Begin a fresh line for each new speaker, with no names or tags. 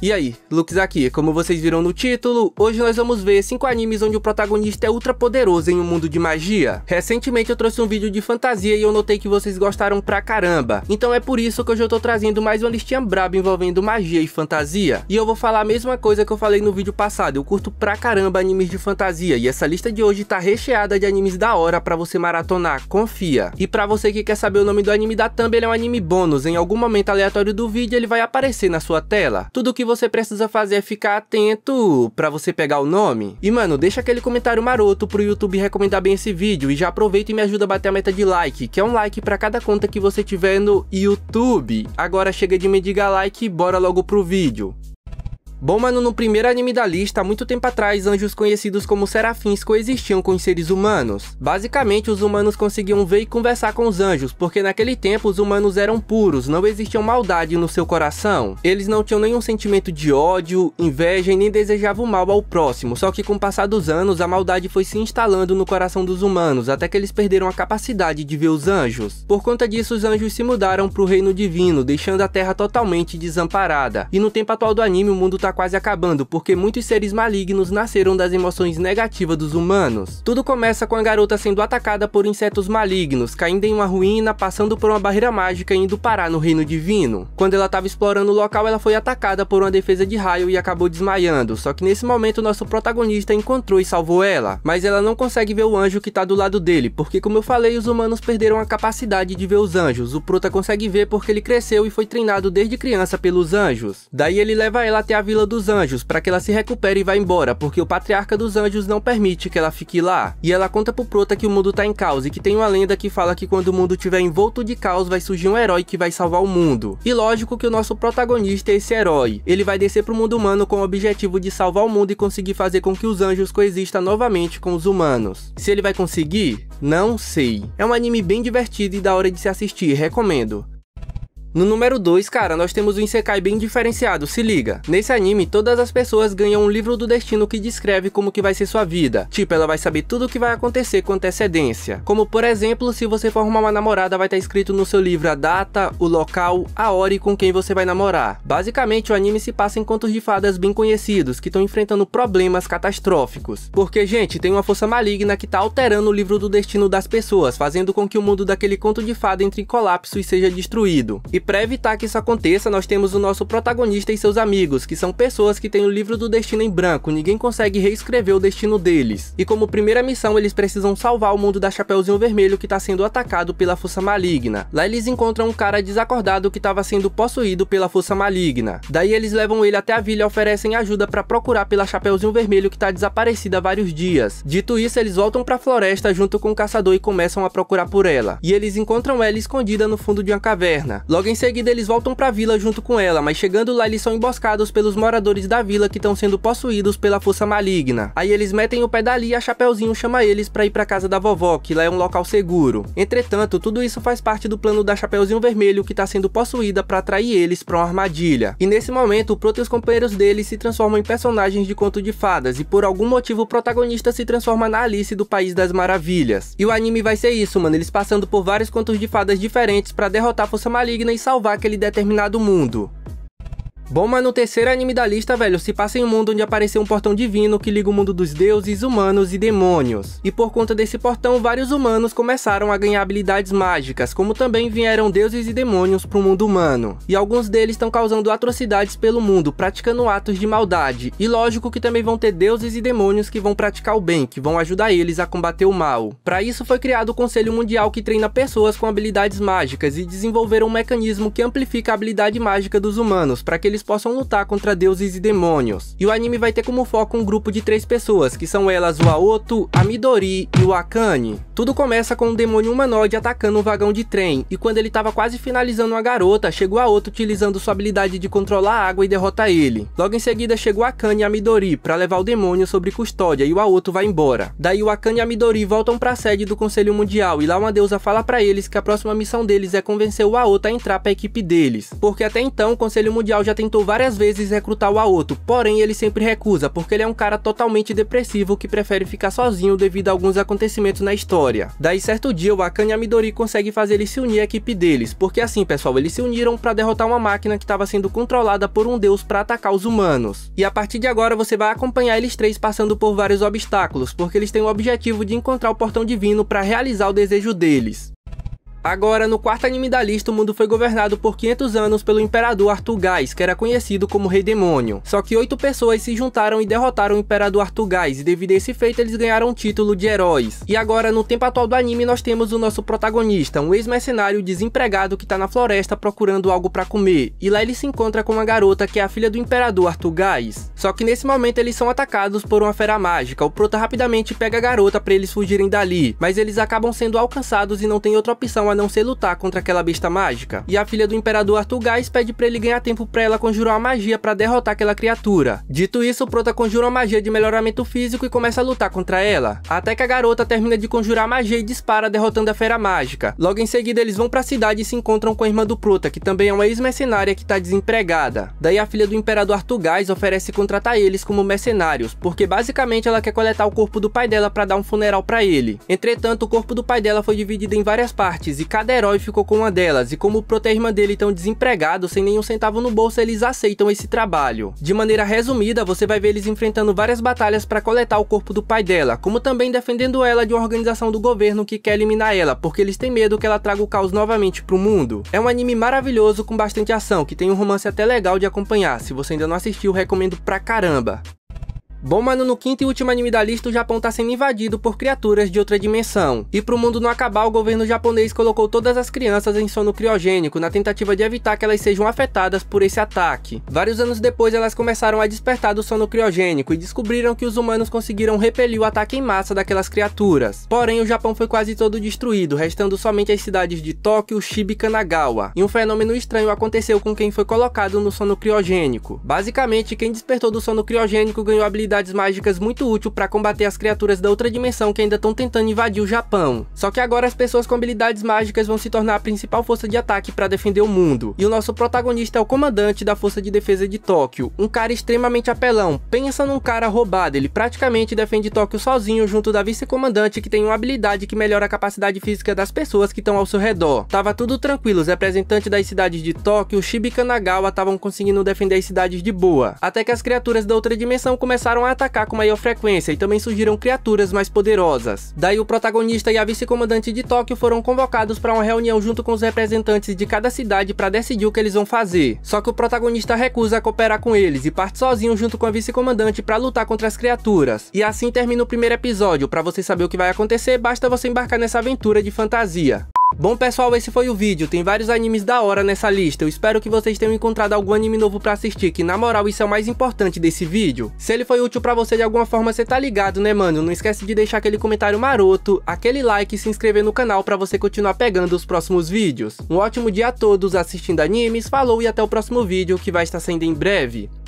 E aí, Lux aqui, como vocês viram no título, hoje nós vamos ver 5 animes onde o protagonista é ultra poderoso em um mundo de magia. Recentemente eu trouxe um vídeo de fantasia e eu notei que vocês gostaram pra caramba, então é por isso que hoje eu tô trazendo mais uma listinha braba envolvendo magia e fantasia. E eu vou falar a mesma coisa que eu falei no vídeo passado, eu curto pra caramba animes de fantasia e essa lista de hoje tá recheada de animes da hora pra você maratonar, confia. E pra você que quer saber o nome do anime da thumb, ele é um anime bônus, em algum momento aleatório do vídeo ele vai aparecer na sua tela. Tudo que você precisa fazer é ficar atento para você pegar o nome. E mano, deixa aquele comentário maroto pro YouTube recomendar bem esse vídeo e já aproveita e me ajuda a bater a meta de like, que é um like para cada conta que você tiver no YouTube. Agora chega de me diga like e bora logo pro vídeo. Bom, mano, no primeiro anime da lista, há muito tempo atrás, anjos conhecidos como serafins coexistiam com os seres humanos. Basicamente, os humanos conseguiam ver e conversar com os anjos, porque naquele tempo os humanos eram puros, não existiam maldade no seu coração. Eles não tinham nenhum sentimento de ódio, inveja e nem desejavam mal ao próximo, só que com o passar dos anos, a maldade foi se instalando no coração dos humanos, até que eles perderam a capacidade de ver os anjos. Por conta disso, os anjos se mudaram para o reino divino, deixando a terra totalmente desamparada. E no tempo atual do anime, o mundo está está quase acabando, porque muitos seres malignos nasceram das emoções negativas dos humanos. Tudo começa com a garota sendo atacada por insetos malignos, caindo em uma ruína, passando por uma barreira mágica e indo parar no reino divino. Quando ela estava explorando o local, ela foi atacada por uma defesa de raio e acabou desmaiando, só que nesse momento nosso protagonista encontrou e salvou ela, mas ela não consegue ver o anjo que está do lado dele, porque como eu falei, os humanos perderam a capacidade de ver os anjos, o Prota consegue ver porque ele cresceu e foi treinado desde criança pelos anjos. Daí ele leva ela até a vila Vila dos Anjos para que ela se recupere e vá embora, porque o Patriarca dos Anjos não permite que ela fique lá. E ela conta pro Prota que o mundo tá em caos e que tem uma lenda que fala que quando o mundo tiver envolto de caos vai surgir um herói que vai salvar o mundo. E lógico que o nosso protagonista é esse herói. Ele vai descer pro mundo humano com o objetivo de salvar o mundo e conseguir fazer com que os anjos coexistam novamente com os humanos. Se ele vai conseguir? Não sei. É um anime bem divertido e da hora de se assistir, recomendo. No número 2, cara, nós temos um Isekai bem diferenciado, se liga. Nesse anime, todas as pessoas ganham um livro do destino que descreve como que vai ser sua vida. Tipo, ela vai saber tudo o que vai acontecer com antecedência. Como, por exemplo, se você for arrumar uma namorada, vai estar tá escrito no seu livro a data, o local, a hora e com quem você vai namorar. Basicamente, o anime se passa em contos de fadas bem conhecidos, que estão enfrentando problemas catastróficos. Porque, gente, tem uma força maligna que está alterando o livro do destino das pessoas, fazendo com que o mundo daquele conto de fada entre em colapso e seja destruído. E para evitar que isso aconteça, nós temos o nosso protagonista e seus amigos, que são pessoas que têm o livro do destino em branco, ninguém consegue reescrever o destino deles. E como primeira missão, eles precisam salvar o mundo da Chapeuzinho Vermelho que está sendo atacado pela força maligna. Lá eles encontram um cara desacordado que estava sendo possuído pela força maligna. Daí eles levam ele até a vila e oferecem ajuda para procurar pela Chapeuzinho Vermelho que está desaparecida há vários dias. Dito isso, eles voltam para a floresta junto com o caçador e começam a procurar por ela. E eles encontram ela escondida no fundo de uma caverna. Logo em seguida, eles voltam pra vila junto com ela, mas chegando lá, eles são emboscados pelos moradores da vila que estão sendo possuídos pela força maligna. Aí eles metem o pé dali e a Chapeuzinho chama eles pra ir pra casa da vovó, que lá é um local seguro. Entretanto, tudo isso faz parte do plano da Chapeuzinho Vermelho que tá sendo possuída pra atrair eles pra uma armadilha. E nesse momento, o Proto e os companheiros dele se transformam em personagens de conto de fadas, e por algum motivo o protagonista se transforma na Alice do País das Maravilhas. E o anime vai ser isso, mano, eles passando por vários contos de fadas diferentes pra derrotar a força maligna e salvar aquele determinado mundo. Bom, mas no terceiro anime da lista, velho, se passa em um mundo onde apareceu um portão divino que liga o mundo dos deuses, humanos e demônios. E por conta desse portão, vários humanos começaram a ganhar habilidades mágicas, como também vieram deuses e demônios pro mundo humano. E alguns deles estão causando atrocidades pelo mundo, praticando atos de maldade. E lógico que também vão ter deuses e demônios que vão praticar o bem, que vão ajudar eles a combater o mal. Para isso foi criado o Conselho Mundial que treina pessoas com habilidades mágicas e desenvolveram um mecanismo que amplifica a habilidade mágica dos humanos, para que eles eles possam lutar contra deuses e demônios. E o anime vai ter como foco um grupo de três pessoas, que são elas o Aoto, a Midori e o Akane. Tudo começa com um demônio humanoide atacando um vagão de trem, e quando ele estava quase finalizando uma garota, chegou Aoto utilizando sua habilidade de controlar a água e derrota ele. Logo em seguida chegou Akane e a Midori para levar o demônio sobre custódia e o Aoto vai embora. Daí o Akane e a Midori voltam para a sede do Conselho Mundial e lá uma deusa fala para eles que a próxima missão deles é convencer o Aoto a entrar para a equipe deles, porque até então o Conselho Mundial já tem tentou várias vezes recrutar o Aoto, porém ele sempre recusa, porque ele é um cara totalmente depressivo que prefere ficar sozinho devido a alguns acontecimentos na história. Daí certo dia o Akane e a Midori conseguem fazer ele se unir à equipe deles, porque assim pessoal, eles se uniram para derrotar uma máquina que estava sendo controlada por um deus para atacar os humanos. E a partir de agora você vai acompanhar eles três passando por vários obstáculos, porque eles têm o objetivo de encontrar o portão divino para realizar o desejo deles. Agora, no quarto anime da lista, o mundo foi governado por 500 anos pelo imperador Artugás, que era conhecido como Rei Demônio. Só que oito pessoas se juntaram e derrotaram o imperador Artugás, e devido a esse feito eles ganharam o título de heróis. E agora, no tempo atual do anime, nós temos o nosso protagonista, um ex-mercenário desempregado que tá na floresta procurando algo para comer. E lá ele se encontra com uma garota que é a filha do imperador Artugás. Só que nesse momento eles são atacados por uma fera mágica. O prota rapidamente pega a garota para eles fugirem dali, mas eles acabam sendo alcançados e não tem outra opção a não sei lutar contra aquela besta mágica. E a filha do imperador Artugás pede para ele ganhar tempo para ela conjurar a magia para derrotar aquela criatura. Dito isso, o Prota conjura uma magia de melhoramento físico e começa a lutar contra ela, até que a garota termina de conjurar a magia e dispara derrotando a fera mágica. Logo em seguida, eles vão para a cidade e se encontram com a irmã do Prota, que também é uma ex-mercenária que está desempregada. Daí a filha do imperador Artugás oferece contratar eles como mercenários, porque basicamente ela quer coletar o corpo do pai dela para dar um funeral para ele. Entretanto, o corpo do pai dela foi dividido em várias partes e cada herói ficou com uma delas, e como o Proto e a irmã dele estão desempregados, sem nenhum centavo no bolso, eles aceitam esse trabalho. De maneira resumida, você vai ver eles enfrentando várias batalhas para coletar o corpo do pai dela, como também defendendo ela de uma organização do governo que quer eliminar ela, porque eles têm medo que ela traga o caos novamente pro mundo. É um anime maravilhoso com bastante ação, que tem um romance até legal de acompanhar, se você ainda não assistiu, recomendo pra caramba. Bom, mano, no quinto e último anime da lista, o Japão tá sendo invadido por criaturas de outra dimensão. E pro mundo não acabar, o governo japonês colocou todas as crianças em sono criogênico, na tentativa de evitar que elas sejam afetadas por esse ataque. Vários anos depois, elas começaram a despertar do sono criogênico e descobriram que os humanos conseguiram repelir o ataque em massa daquelas criaturas. Porém, o Japão foi quase todo destruído, restando somente as cidades de Tóquio, Chiba e Kanagawa. E um fenômeno estranho aconteceu com quem foi colocado no sono criogênico. Basicamente, quem despertou do sono criogênico ganhou a habilidade habilidades mágicas muito útil para combater as criaturas da outra dimensão que ainda estão tentando invadir o Japão. Só que agora as pessoas com habilidades mágicas vão se tornar a principal força de ataque para defender o mundo. E o nosso protagonista é o comandante da Força de Defesa de Tóquio, um cara extremamente apelão. Pensa num cara roubado, ele praticamente defende Tóquio sozinho junto da vice-comandante que tem uma habilidade que melhora a capacidade física das pessoas que estão ao seu redor. Tava tudo tranquilo, os representantes das cidades de Tóquio, Shibi e Kanagawa estavam conseguindo defender as cidades de boa. Até que as criaturas da outra dimensão começaram a a atacar com maior frequência e também surgiram criaturas mais poderosas. Daí o protagonista e a vice-comandante de Tóquio foram convocados para uma reunião junto com os representantes de cada cidade para decidir o que eles vão fazer. Só que o protagonista recusa cooperar com eles e parte sozinho junto com a vice-comandante para lutar contra as criaturas. E assim termina o primeiro episódio. Para você saber o que vai acontecer, basta você embarcar nessa aventura de fantasia. Bom pessoal, esse foi o vídeo, tem vários animes da hora nessa lista, eu espero que vocês tenham encontrado algum anime novo pra assistir, que na moral isso é o mais importante desse vídeo. Se ele foi útil pra você de alguma forma, você tá ligado né mano? Não esquece de deixar aquele comentário maroto, aquele like e se inscrever no canal pra você continuar pegando os próximos vídeos. Um ótimo dia a todos assistindo animes, falou e até o próximo vídeo que vai estar sendo em breve.